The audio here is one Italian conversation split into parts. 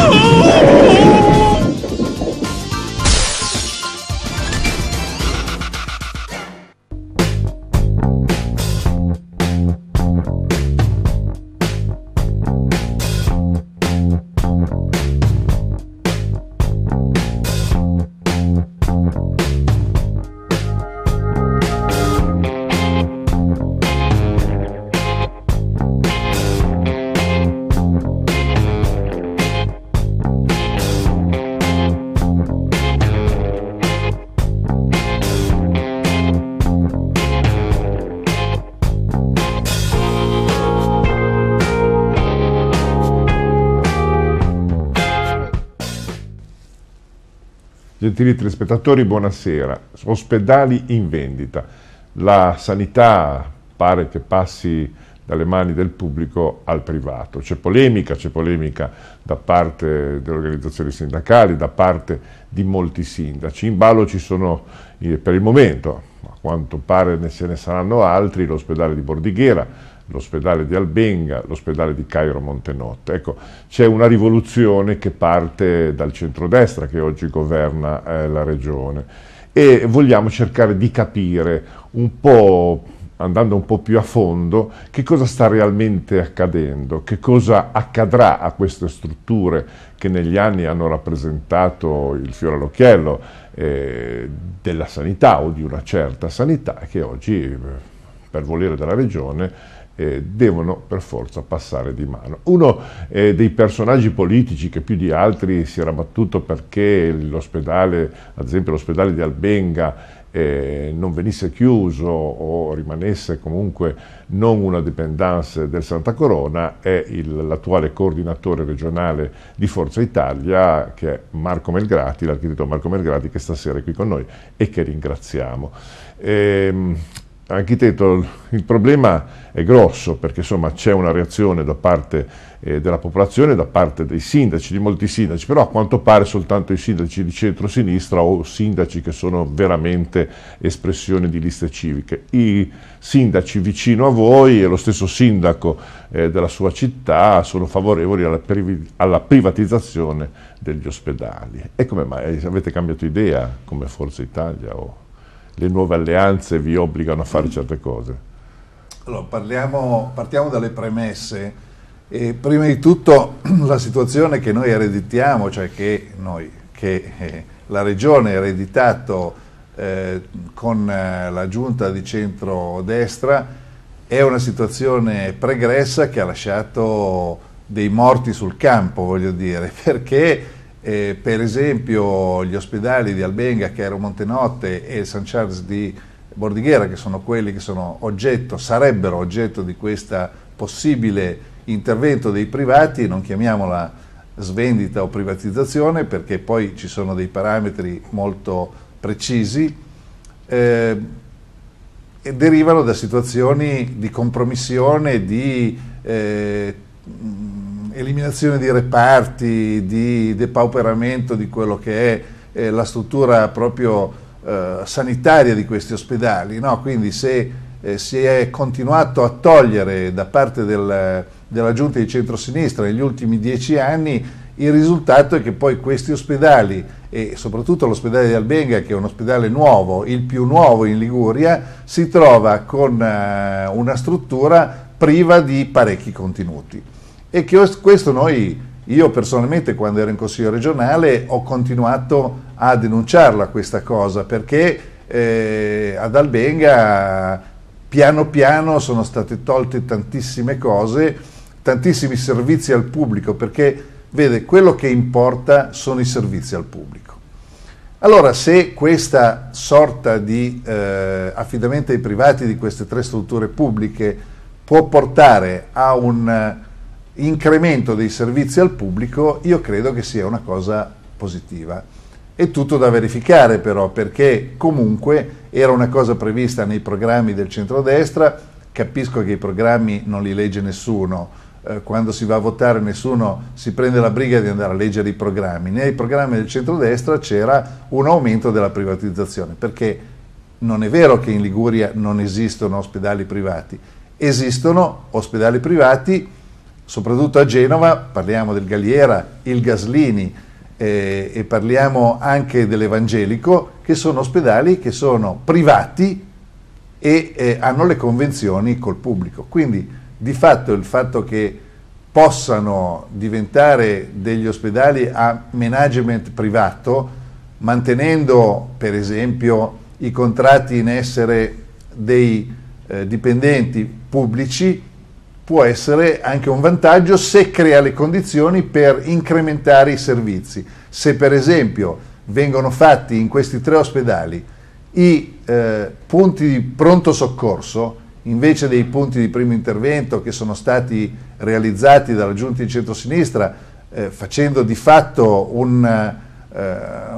Oh! Gentili telespettatori, buonasera. Ospedali in vendita. La sanità pare che passi dalle mani del pubblico al privato. C'è polemica, c'è polemica da parte delle organizzazioni sindacali, da parte di molti sindaci. In ballo ci sono, eh, per il momento, a quanto pare se ne saranno altri, l'ospedale di Bordighera, l'ospedale di Albenga, l'ospedale di Cairo Montenotte. Ecco, c'è una rivoluzione che parte dal centrodestra che oggi governa eh, la regione e vogliamo cercare di capire un po' andando un po' più a fondo, che cosa sta realmente accadendo, che cosa accadrà a queste strutture che negli anni hanno rappresentato il fiore all'occhiello eh, della sanità o di una certa sanità che oggi, eh, per volere della Regione, eh, devono per forza passare di mano. Uno eh, dei personaggi politici che più di altri si era battuto perché l'ospedale, ad esempio l'ospedale di Albenga, eh, non venisse chiuso o rimanesse comunque non una dipendance del Santa Corona è l'attuale coordinatore regionale di Forza Italia che è Marco Melgrati, l'architetto Marco Melgrati che stasera è qui con noi e che ringraziamo. Eh, Architetto, il problema è grosso perché c'è una reazione da parte eh, della popolazione, da parte dei sindaci, di molti sindaci, però a quanto pare soltanto i sindaci di centro-sinistra o sindaci che sono veramente espressione di liste civiche. I sindaci vicino a voi e lo stesso sindaco eh, della sua città sono favorevoli alla, priv alla, privatizzazione degli ospedali. E come mai? Avete cambiato idea come Forza Italia? Oh le nuove alleanze vi obbligano a fare certe cose? Allora, parliamo, partiamo dalle premesse. E prima di tutto la situazione che noi ereditiamo, cioè che, noi, che eh, la Regione ha ereditato eh, con eh, la giunta di centro-destra, è una situazione pregressa che ha lasciato dei morti sul campo, voglio dire, perché eh, per esempio gli ospedali di Albenga, Chiaro Montenotte e San Charles di Bordighera, che sono quelli che sono oggetto, sarebbero oggetto di questo possibile intervento dei privati, non chiamiamola svendita o privatizzazione perché poi ci sono dei parametri molto precisi eh, e derivano da situazioni di compromissione, di eh, eliminazione di reparti, di depauperamento di quello che è eh, la struttura proprio eh, sanitaria di questi ospedali. No? Quindi se eh, si è continuato a togliere da parte del, della giunta di centrosinistra negli ultimi dieci anni, il risultato è che poi questi ospedali e soprattutto l'ospedale di Albenga, che è un ospedale nuovo, il più nuovo in Liguria, si trova con eh, una struttura priva di parecchi contenuti. E che questo noi, io personalmente quando ero in Consiglio regionale ho continuato a denunciarla questa cosa perché eh, ad Albenga piano piano sono state tolte tantissime cose, tantissimi servizi al pubblico perché vede quello che importa sono i servizi al pubblico. Allora, se questa sorta di eh, affidamento ai privati di queste tre strutture pubbliche può portare a un incremento dei servizi al pubblico, io credo che sia una cosa positiva. È tutto da verificare però, perché comunque era una cosa prevista nei programmi del centrodestra, capisco che i programmi non li legge nessuno, eh, quando si va a votare nessuno si prende la briga di andare a leggere i programmi, nei programmi del centrodestra c'era un aumento della privatizzazione, perché non è vero che in Liguria non esistono ospedali privati, esistono ospedali privati soprattutto a Genova, parliamo del Galliera, il Gaslini eh, e parliamo anche dell'Evangelico, che sono ospedali che sono privati e eh, hanno le convenzioni col pubblico. Quindi di fatto il fatto che possano diventare degli ospedali a management privato, mantenendo per esempio i contratti in essere dei eh, dipendenti pubblici, può essere anche un vantaggio se crea le condizioni per incrementare i servizi. Se per esempio vengono fatti in questi tre ospedali i eh, punti di pronto soccorso, invece dei punti di primo intervento che sono stati realizzati dalla giunta di centrosinistra, eh, facendo di fatto un, eh,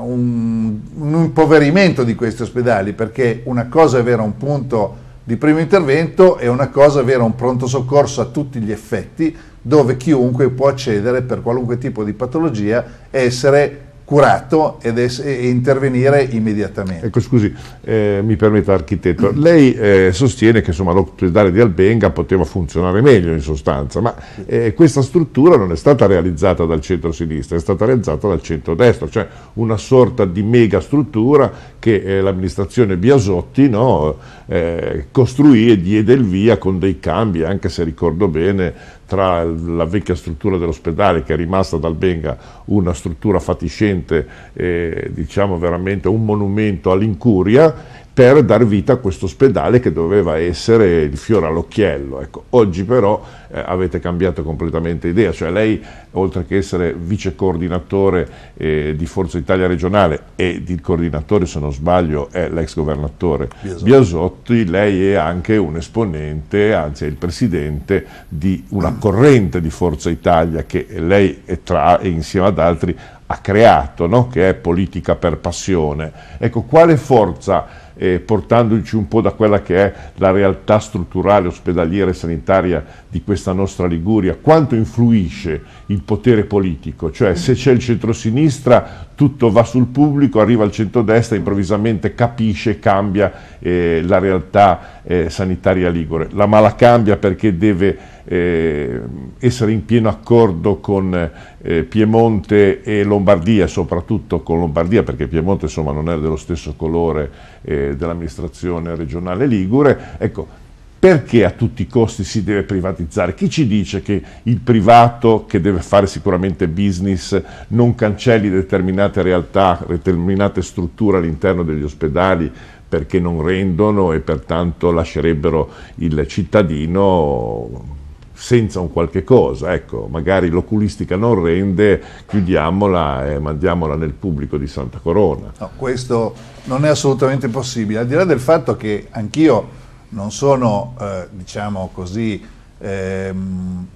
un, un impoverimento di questi ospedali, perché una cosa è avere un punto di primo intervento è una cosa avere un pronto soccorso a tutti gli effetti dove chiunque può accedere per qualunque tipo di patologia e essere curato ed es- e intervenire immediatamente. Ecco scusi, eh, mi permetta architetto, lei eh, sostiene che insomma, l'ospedale di Albenga poteva funzionare meglio in sostanza, ma eh, questa struttura non è stata realizzata dal centro-sinistra, è stata realizzata dal centro-destra, cioè una sorta di mega struttura che eh, l'amministrazione Biasotti no, eh, costruì e diede il via con dei cambi, anche se ricordo bene tra la vecchia struttura dell'ospedale che è rimasta dal Benga una struttura fatiscente, eh, diciamo veramente un monumento all'incuria per dar vita a questo ospedale che doveva essere il fiore all'occhiello. Ecco, oggi però eh, avete cambiato completamente idea, cioè lei oltre che essere vice coordinatore eh, di Forza Italia regionale e di coordinatore se non sbaglio è l'ex governatore Biasotti. Biasotti, lei è anche un esponente, anzi è il presidente di una corrente di Forza Italia che lei è tra, e insieme ad altri ha creato, no? che è politica per passione. Ecco, quale forza eh, portandoci un po' da quella che è la realtà strutturale ospedaliera e sanitaria di questa nostra Liguria, quanto influisce il potere politico, cioè se c'è il centrosinistra tutto va sul pubblico, arriva il centrodestra, e improvvisamente capisce, cambia eh, la realtà eh, sanitaria ligure. La mala cambia perché deve eh, essere in pieno accordo con eh, Piemonte e Lombardia, soprattutto con Lombardia, perché Piemonte insomma, non è dello stesso colore eh, dell'amministrazione regionale Ligure. Ecco, perché a tutti i costi si deve privatizzare? Chi ci dice che il privato, che deve fare sicuramente business, non cancelli determinate realtà, determinate strutture all'interno degli ospedali perché non rendono e pertanto lascerebbero il cittadino senza un qualche cosa, ecco, magari l'oculistica non rende, chiudiamola e mandiamola nel pubblico di Santa Corona. No, questo non è assolutamente possibile, al di là del fatto che anch'io non sono, eh, diciamo così, ehm,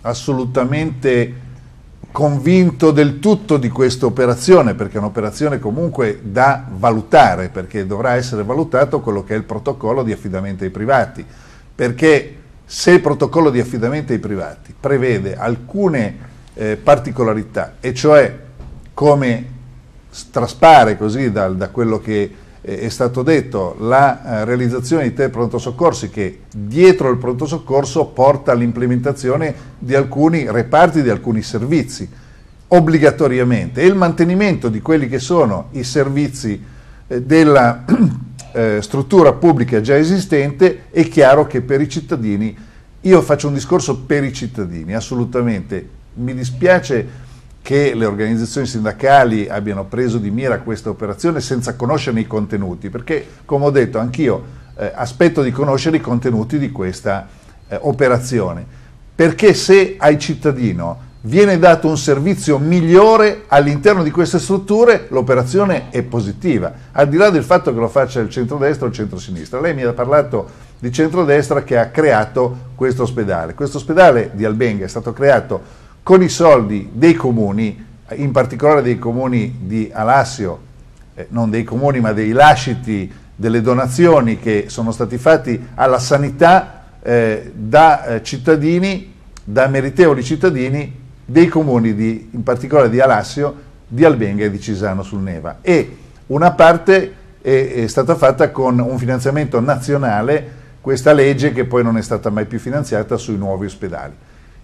assolutamente convinto del tutto di questa operazione, perché è un'operazione comunque da valutare, perché dovrà essere valutato quello che è il protocollo di affidamento ai privati, perché se il protocollo di affidamento ai privati prevede alcune eh, particolarità, e cioè come traspare così dal, da quello che eh, è stato detto, la eh, realizzazione di tre pronto soccorsi che dietro il pronto soccorso porta all'implementazione di alcuni reparti, di alcuni servizi, obbligatoriamente, e il mantenimento di quelli che sono i servizi eh, della eh, struttura pubblica già esistente, è chiaro che per i cittadini, io faccio un discorso per i cittadini, assolutamente, mi dispiace che le organizzazioni sindacali abbiano preso di mira questa operazione senza conoscerne i contenuti, perché come ho detto anch'io eh, aspetto di conoscere i contenuti di questa eh, operazione, perché se ai cittadini viene dato un servizio migliore all'interno di queste strutture, l'operazione è positiva, al di là del fatto che lo faccia il centrodestra o il centrosinistra. Lei mi ha parlato di centrodestra che ha creato questo ospedale. Questo ospedale di Albenga è stato creato con i soldi dei comuni, in particolare dei comuni di Alassio, eh, non dei comuni ma dei lasciti, delle donazioni che sono stati fatti alla sanità eh, da eh, cittadini, da meritevoli cittadini dei comuni di, in particolare di Alassio, di Albenga e di Cisano sul Neva e una parte è, è stata fatta con un finanziamento nazionale, questa legge che poi non è stata mai più finanziata sui nuovi ospedali.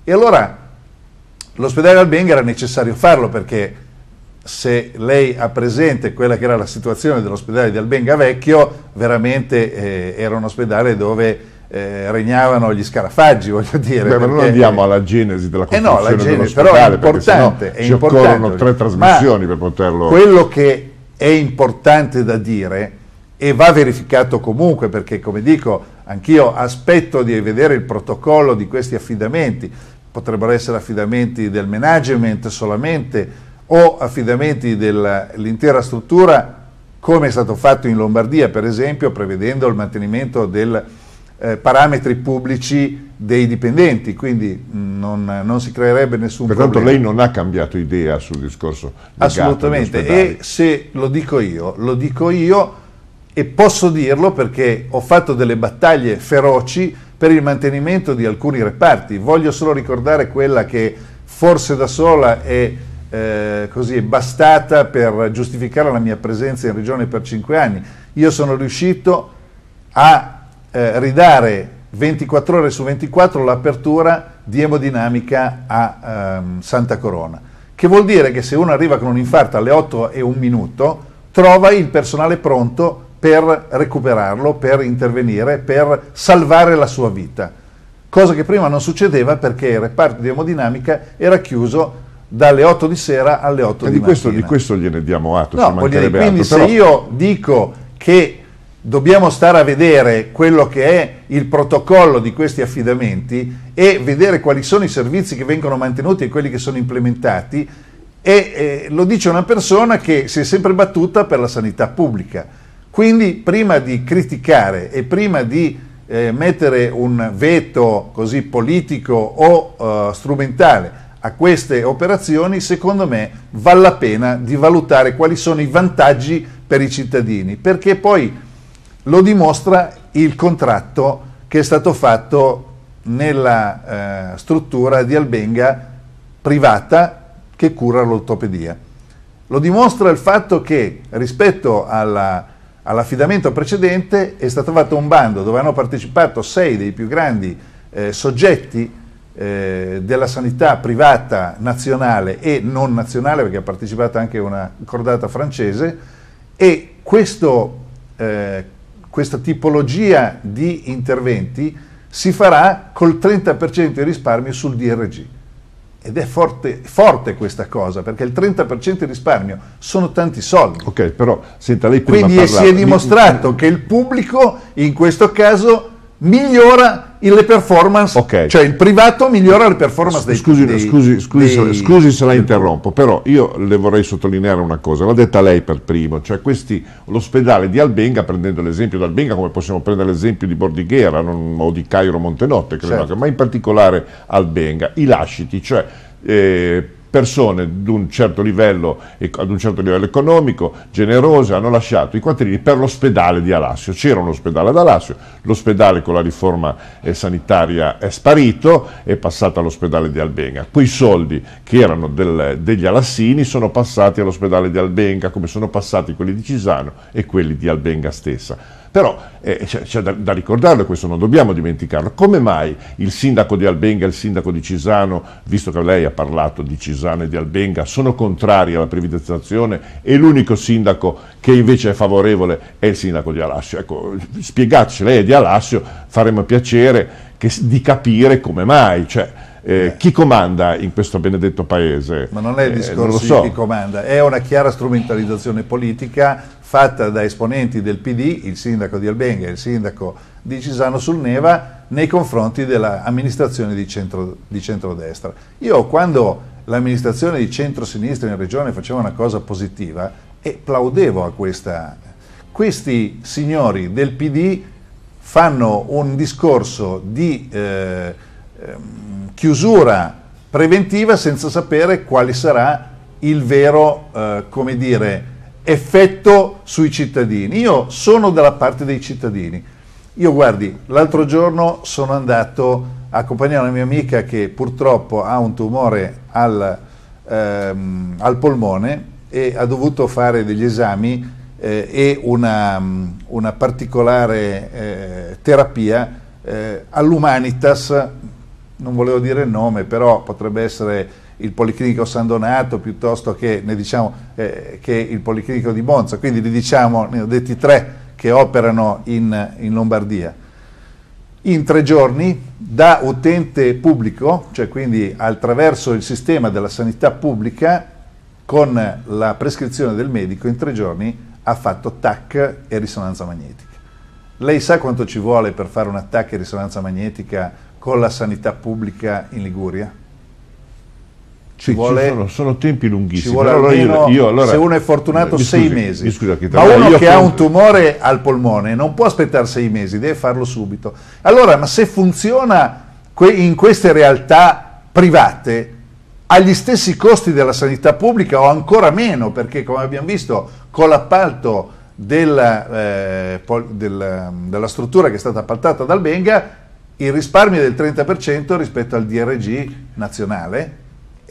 E allora l'ospedale Albenga era necessario farlo perché se lei ha presente quella che era la situazione dell'ospedale di Albenga Vecchio, veramente eh, era un ospedale dove eh, regnavano gli scarafaggi, voglio dire. Beh, ma non andiamo alla genesi della costruzione eh no, la genesi, però è importante, è ci importante, occorrono tre trasmissioni per poterlo... Quello che è importante da dire e va verificato comunque, perché come dico, anch'io aspetto di vedere il protocollo di questi affidamenti, potrebbero essere affidamenti del management solamente o affidamenti dell'intera struttura, come è stato fatto in Lombardia, per esempio, prevedendo il mantenimento del eh, parametri pubblici dei dipendenti, quindi mm, non, non si creerebbe nessun Pertanto problema. quanto lei non ha cambiato idea sul discorso di Assolutamente, e se lo dico io, lo dico io e posso dirlo perché ho fatto delle battaglie feroci per il mantenimento di alcuni reparti. Voglio solo ricordare quella che forse da sola è eh, così, bastata per giustificare la mia presenza in regione per cinque anni. Io sono riuscito a eh, ridare 24 ore su 24 l'apertura di emodinamica a ehm, Santa Corona, che vuol dire che se uno arriva con un infarto alle 8 e un minuto, trova il personale pronto per recuperarlo, per intervenire, per salvare la sua vita, cosa che prima non succedeva perché il reparto di emodinamica era chiuso dalle 8 di sera alle 8 di, di, questo, di questo gliene diamo atto, no, ci mancherebbe dire, quindi altro, però... se io dico che dobbiamo stare a vedere quello che è il protocollo di questi affidamenti e vedere quali sono i servizi che vengono mantenuti e quelli che sono implementati e eh, lo dice una persona che si è sempre battuta per la sanità pubblica. Quindi prima di criticare e prima di eh, mettere un veto così politico o eh, strumentale a queste operazioni, secondo me vale la pena di valutare quali sono i vantaggi per i cittadini, perché poi lo dimostra il contratto che è stato fatto nella eh, struttura di Albenga privata che cura l'ortopedia. Lo dimostra il fatto che rispetto alla, all'affidamento precedente è stato fatto un bando dove hanno partecipato sei dei più grandi eh, soggetti eh, della sanità privata nazionale e non nazionale, perché ha partecipato anche una cordata francese, e questo eh, questa tipologia di interventi si farà col 30% di risparmio sul DRG. Ed è forte, forte, questa cosa, perché il 30% di risparmio sono tanti soldi. Ok, però senta lei prima Quindi parlava, si è dimostrato mi... che il pubblico in questo caso migliora le performance, okay. cioè il privato migliora le performance dei scusi, dei, scusi, scusi, dei, se, scusi se la interrompo, però io le vorrei sottolineare una cosa, l'ha detta lei per primo, cioè questi, l'ospedale di Albenga, prendendo l'esempio di Albenga come possiamo prendere l'esempio di Bordighera non, o di Cairo Montenotte, credo, certo. ma in particolare Albenga, i lasciti, cioè... Eh, persone ad un certo livello, ad un certo livello economico, generose, hanno lasciato i quattrini per l'ospedale di Alassio. C'era un ospedale ad Alassio, l'ospedale con la riforma eh, sanitaria è sparito, è passato all'ospedale di Albenga. Quei soldi che erano del, degli alassini sono passati all'ospedale di Albenga, come sono passati quelli di Cisano e quelli di Albenga stessa. Però eh, c'è, da, da, ricordarlo questo, non dobbiamo dimenticarlo. Come mai il sindaco di Albenga e il sindaco di Cisano, visto che lei ha parlato di Cisano e di Albenga, sono contrari alla privatizzazione e l'unico sindaco che invece è favorevole è il sindaco di Alassio? Ecco, spiegateci, lei è di Alassio, faremo piacere che, di capire come mai. Cioè, eh, eh, chi comanda in questo benedetto paese? Ma non è il eh, discorso eh, so. di chi comanda, è una chiara strumentalizzazione politica fatta da esponenti del PD, il sindaco di Albenga e il sindaco di Cisano sul Neva, nei confronti dell'amministrazione di, centro, di centrodestra. Io quando l'amministrazione di centrosinistra in regione faceva una cosa positiva e plaudevo a questa. Questi signori del PD fanno un discorso di eh, ehm, chiusura preventiva senza sapere quale sarà il vero, eh, come dire, effetto sui cittadini. Io sono dalla parte dei cittadini. Io guardi, l'altro giorno sono andato a accompagnare una mia amica che purtroppo ha un tumore al, ehm, al polmone e ha dovuto fare degli esami eh, e una, mm, una particolare eh, terapia eh, all'Humanitas, non volevo dire il nome, però potrebbe essere il Policlinico San Donato piuttosto che, diciamo, eh, che il Policlinico di Monza, quindi ne, diciamo, ne ho detti tre che operano in, in Lombardia in tre giorni da utente pubblico, cioè quindi attraverso il sistema della sanità pubblica, con la prescrizione del medico, in tre giorni ha fatto TAC e risonanza magnetica. Lei sa quanto ci vuole per fare un TAC e risonanza magnetica con la sanità pubblica in Liguria? Ci vuole, ci sono, sono, tempi lunghissimi. Allora almeno, io, io, allora, se uno è fortunato, scusi, sei mesi. Scusa, Ma uno che ha un tumore al polmone non può aspettare sei mesi, deve farlo subito. Allora, ma se funziona in queste realtà private, agli stessi costi della sanità pubblica o ancora meno, perché come abbiamo visto con l'appalto della, eh, della, della struttura che è stata appaltata dal Benga, il risparmio è del 30% rispetto al DRG nazionale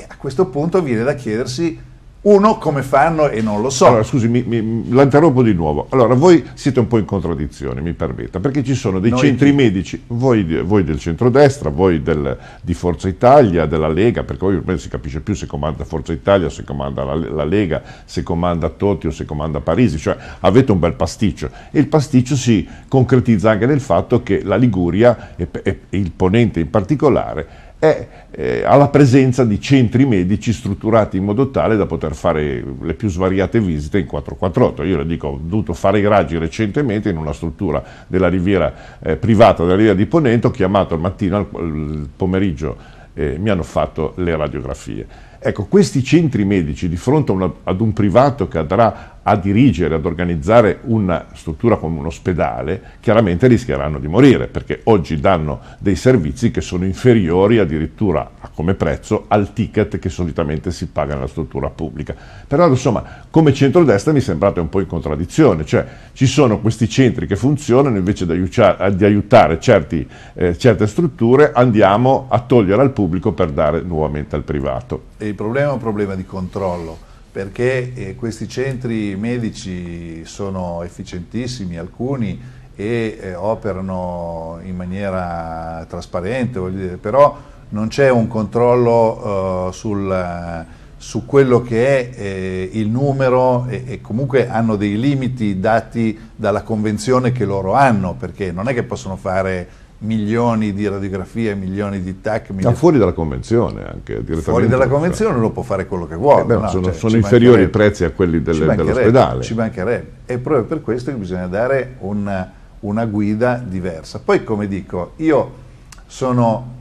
a questo punto viene da chiedersi uno come fanno e non lo so. Allora, scusi, mi, mi, la interrompo di nuovo. Allora, voi siete un po' in contraddizione, mi permetta, perché ci sono dei Noi centri chi? medici, voi, voi, del centrodestra, voi del, di Forza Italia, della Lega, perché poi ormai si capisce più se comanda Forza Italia, se comanda la, la Lega, se comanda Totti o se comanda Parisi, cioè avete un bel pasticcio. E il pasticcio si concretizza anche nel fatto che la Liguria e, e il Ponente in particolare è eh, alla presenza di centri medici strutturati in modo tale da poter fare le più svariate visite in 448. Io le dico, ho dovuto fare i raggi recentemente in una struttura della riviera eh, privata della riviera di Ponente, ho chiamato al mattino, al pomeriggio eh, mi hanno fatto le radiografie. Ecco, questi centri medici di fronte una, ad un privato che andrà a dirigere, ad organizzare una struttura come un ospedale, chiaramente rischieranno di morire perché oggi danno dei servizi che sono inferiori addirittura come prezzo al ticket che solitamente si paga nella struttura pubblica. Però insomma, come centrodestra mi sembrate un po' in contraddizione, cioè ci sono questi centri che funzionano invece di, aiutare, di aiutare certi, eh, certe strutture andiamo a togliere al pubblico per dare nuovamente al privato. Eh, il problema è un problema di controllo, perché eh, questi centri medici sono efficientissimi, alcuni, e eh, operano in maniera trasparente, dire, però non c'è un controllo eh, sul su quello che è eh, il numero e, e, comunque hanno dei limiti dati dalla convenzione che loro hanno, perché non è che possono fare milioni di radiografie, milioni di TAC. Milioni... Ma fuori dalla convenzione anche. Fuori dalla convenzione lo può fare quello che vuole. Eh beh, no, sono, cioè, sono inferiori i prezzi a quelli delle, dell'ospedale. Ci mancherebbe. E proprio per questo che bisogna dare una, una guida diversa. Poi come dico, io sono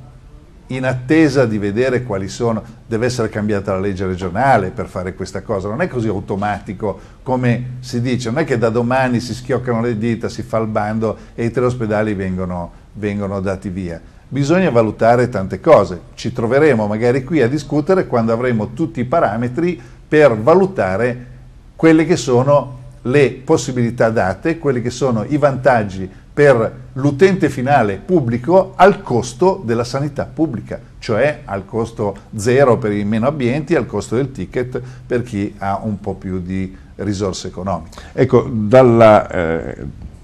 in attesa di vedere quali sono, deve essere cambiata la legge regionale per fare questa cosa, non è così automatico come si dice, non è che da domani si schioccano le dita, si fa il bando e i tre ospedali vengono, vengono dati via. Bisogna valutare tante cose, ci troveremo magari qui a discutere quando avremo tutti i parametri per valutare quelle che sono le possibilità date, quelli che sono i vantaggi per l'utente finale pubblico al costo della sanità pubblica, cioè al costo zero per i meno abbienti, al costo del ticket per chi ha un po' più di risorse economiche. Ecco, dalla, eh,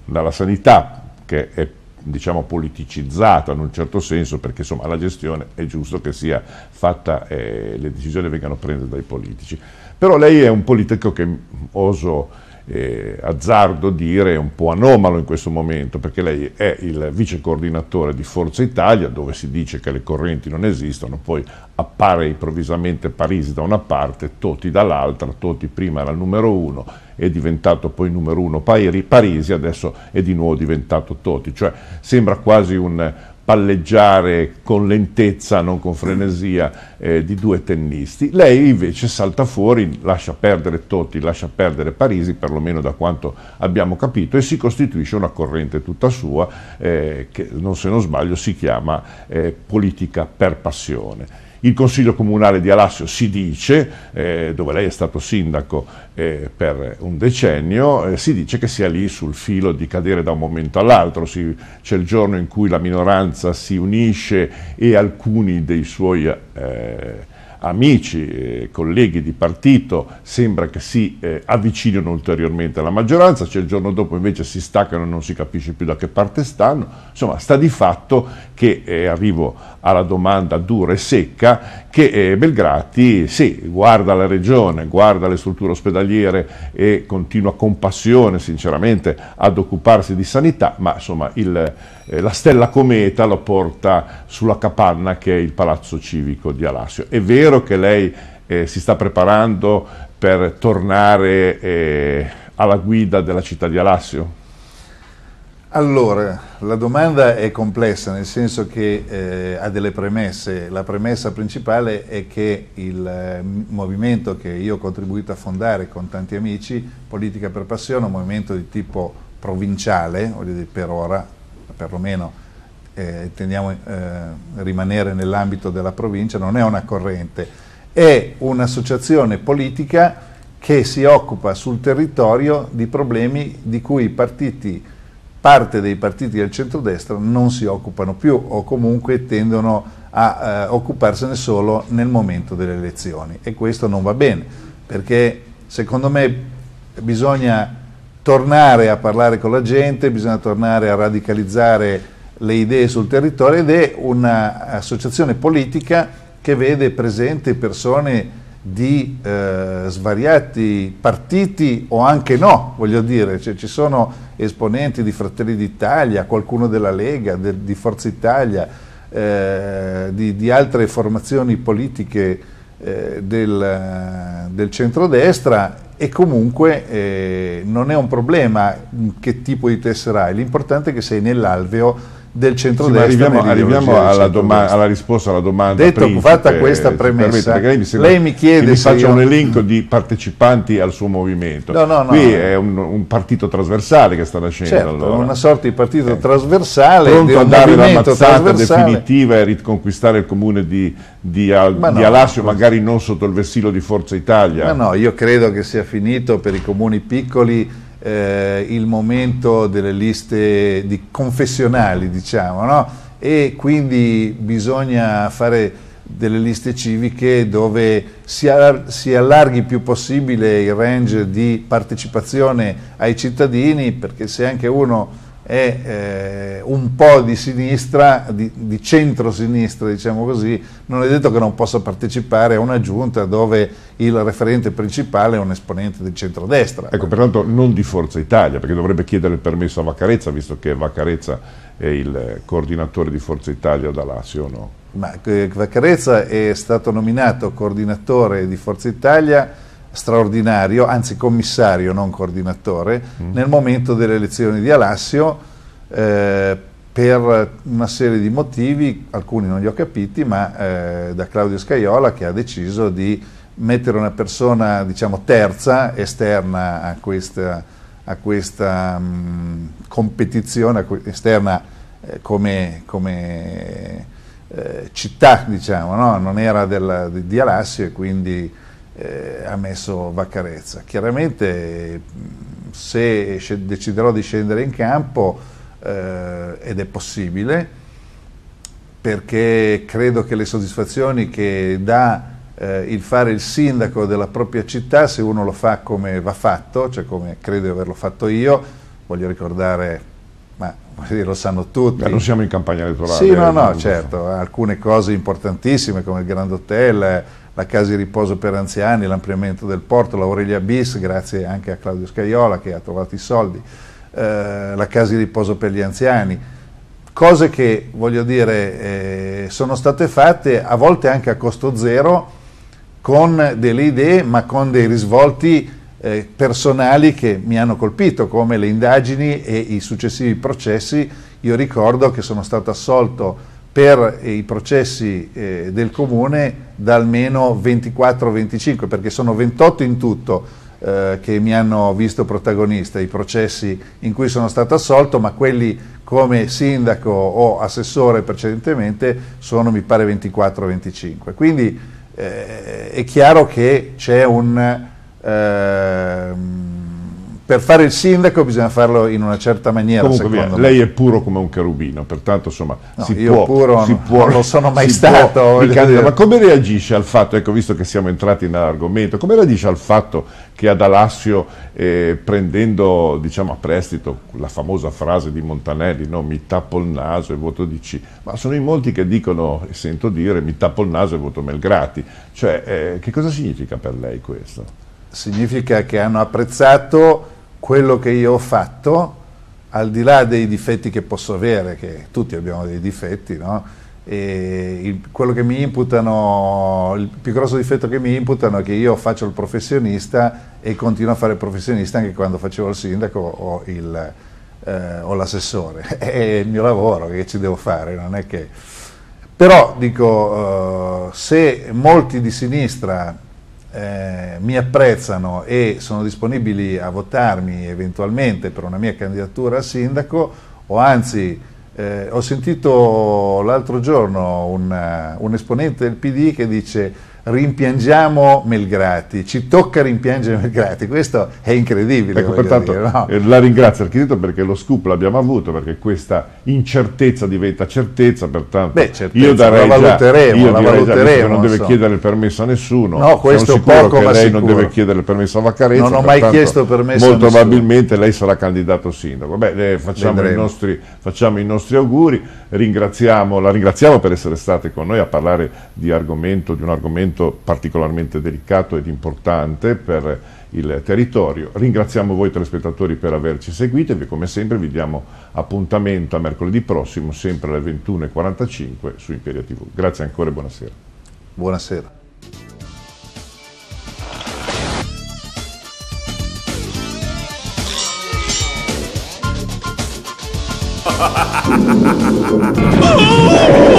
dalla sanità, che è diciamo politicizzata in un certo senso perché insomma la gestione è giusto che sia fatta e eh, le decisioni vengano prese dai politici però lei è un politico che mm, oso eh, azzardo dire è un po' anomalo in questo momento, perché lei è il vice coordinatore di Forza Italia, dove si dice che le correnti non esistono, poi appare improvvisamente Parisi da una parte, Toti dall'altra, Toti prima era il numero uno, è diventato poi numero uno Parisi, adesso è di nuovo diventato Toti, cioè sembra quasi un, palleggiare con lentezza, non con frenesia, eh, di due tennisti. Lei invece salta fuori, lascia perdere Totti, lascia perdere Parisi, perlomeno da quanto abbiamo capito, e si costituisce una corrente tutta sua eh, che, non se non sbaglio, si chiama eh, politica per passione. Il Consiglio Comunale di Alassio si dice, eh, dove lei è stato sindaco eh, per un decennio, eh, si dice che sia lì sul filo di cadere da un momento all'altro, c'è il giorno in cui la minoranza si unisce e alcuni dei suoi eh, amici, eh, colleghi di partito sembra che si eh, avvicinino ulteriormente alla maggioranza, cioè il giorno dopo invece si staccano e non si capisce più da che parte stanno. Insomma, sta di fatto che eh, arrivo alla domanda dura e secca che eh, Belgrati sì, guarda la regione, guarda le strutture ospedaliere e continua con passione sinceramente ad occuparsi di sanità, ma insomma il, eh, la stella cometa lo porta sulla capanna che è il palazzo civico di Alassio. È vero che lei eh, si sta preparando per tornare eh, alla guida della città di Alassio? Allora, la domanda è complessa nel senso che eh, ha delle premesse. La premessa principale è che il eh, movimento che io ho contribuito a fondare con tanti amici, Politica per Passione, è un movimento di tipo provinciale, voglio dire, per ora, perlomeno eh, a eh, rimanere nell'ambito della provincia, non è una corrente, è un'associazione politica che si occupa sul territorio di problemi di cui i partiti parte dei partiti del centrodestra non si occupano più o comunque tendono a eh, occuparsene solo nel momento delle elezioni e questo non va bene perché secondo me bisogna tornare a parlare con la gente, bisogna tornare a radicalizzare le idee sul territorio ed è un'associazione politica che vede presente persone di eh, svariati partiti o anche no, voglio dire, cioè, ci sono esponenti di Fratelli d'Italia, qualcuno della Lega, de, di Forza Italia, eh, di, di, altre formazioni politiche eh, del, del centrodestra e comunque eh, non è un problema che tipo di tessera hai, l'importante è che sei nell'alveo del centrodestra. Sì, arriviamo, arriviamo alla, doma- alla, risposta alla domanda. Detto, principe, fatta questa premessa, permette, mi sembra, lei mi chiede mi faccia io... un elenco di partecipanti al suo movimento. No, no, no. Qui è un, un, partito trasversale che sta nascendo. Certo, allora. una sorta di partito eh. trasversale. Pronto a dare la mazzata definitiva e riconquistare il comune di, di, Al- Ma no, di Alassio, magari non sotto il vessillo di Forza Italia. Ma no, io credo che sia finito per i comuni piccoli eh, il momento delle liste di confessionali, diciamo, no? e quindi bisogna fare delle liste civiche dove si, allarghi il più possibile il range di partecipazione ai cittadini, perché se anche uno è eh, un po' di sinistra, di, di centro-sinistra diciamo così, non è detto che non possa partecipare a una giunta dove il referente principale è un esponente del centrodestra. Ecco, pertanto non di Forza Italia, perché dovrebbe chiedere il permesso a Vaccarezza, visto che Vaccarezza è il coordinatore di Forza Italia dalla sì o no? Ma eh, Vaccarezza è stato nominato coordinatore di Forza Italia straordinario, anzi commissario, non coordinatore, mm. nel momento delle elezioni di Alassio eh, per una serie di motivi, alcuni non li ho capiti, ma eh, da Claudio Scaiola che ha deciso di mettere una persona diciamo, terza, esterna a questa, a questa mh, mm, competizione, esterna eh, come, come eh, città, diciamo, no? non era della, di, di Alassio e quindi eh, ha messo Vaccarezza. Chiaramente se deciderò di scendere in campo, eh, ed è possibile, perché credo che le soddisfazioni che dà eh, il fare il sindaco della propria città, se uno lo fa come va fatto, cioè come credo di averlo fatto io, voglio ricordare ma lo sanno tutti. Beh, non siamo in campagna elettorale. Sì, no, eh, no, certo, alcune cose importantissime come il Grand Hotel, la casa di riposo per anziani, l'ampliamento del porto, l'Aurelia Bis, grazie anche a Claudio Scaiola che ha trovato i soldi, eh, la casa di riposo per gli anziani, cose che voglio dire eh, sono state fatte a volte anche a costo zero con delle idee ma con dei risvolti eh, personali che mi hanno colpito come le indagini e i successivi processi. Io ricordo che sono stato assolto per i processi eh, del comune da almeno 24-25, perché sono 28 in tutto eh, che mi hanno visto protagonista, i processi in cui sono stato assolto, ma quelli come sindaco o assessore precedentemente sono mi pare 24-25. Quindi eh, è chiaro che c'è un... Ehm, per fare il sindaco bisogna farlo in una certa maniera. Comunque, via, lei è puro come un cherubino, pertanto insomma no, si, può, puro si no, può, non sono mai stato. ma come reagisce al fatto, ecco visto che siamo entrati nell'argomento, come reagisce al fatto che ad Alassio, eh, prendendo diciamo, a prestito la famosa frase di Montanelli, no, mi tappo il naso e voto di C, ma sono in molti che dicono, e sento dire, mi tappo il naso e voto Melgrati. Cioè, eh, che cosa significa per lei questo? Significa che hanno apprezzato quello che io ho fatto, al di là dei difetti che posso avere, che tutti abbiamo dei difetti, no? il, quello che mi imputano, il più grosso difetto che mi imputano è che io faccio il professionista e continuo a fare il professionista anche quando facevo il sindaco o, il, eh, o l'assessore. è il mio lavoro che ci devo fare, non è che... Però dico, eh, se molti di sinistra eh, mi apprezzano e sono disponibili a votarmi eventualmente per una mia candidatura a sindaco o anzi eh, ho sentito l'altro giorno una, eh, un esponente del PD che dice rimpiangiamo Melgrati, ci tocca rimpiangere Melgrati, questo è incredibile. Ecco, pertanto, dire, no? Eh, la ringrazio architetto perché lo scoop l'abbiamo avuto, perché questa incertezza diventa certezza, pertanto Beh, certezza, io darei la valuteremo, già, io la valuteremo, già, non deve insomma. chiedere il permesso a nessuno, no, questo sono sicuro poco, che lei sicuro. non deve chiedere il permesso a Vaccarezza, non ho mai chiesto permesso molto probabilmente lei sarà candidato sindaco. Beh, eh, facciamo, i nostri, facciamo, i nostri, auguri, ringraziamo, la ringraziamo per essere stati con noi a parlare di, argomento, di un argomento argomento particolarmente delicato ed importante per il territorio. Ringraziamo voi telespettatori per averci seguito e come sempre vi diamo appuntamento a mercoledì prossimo sempre alle 21.45 su Imperia TV. Grazie ancora e buonasera. Buonasera. oh!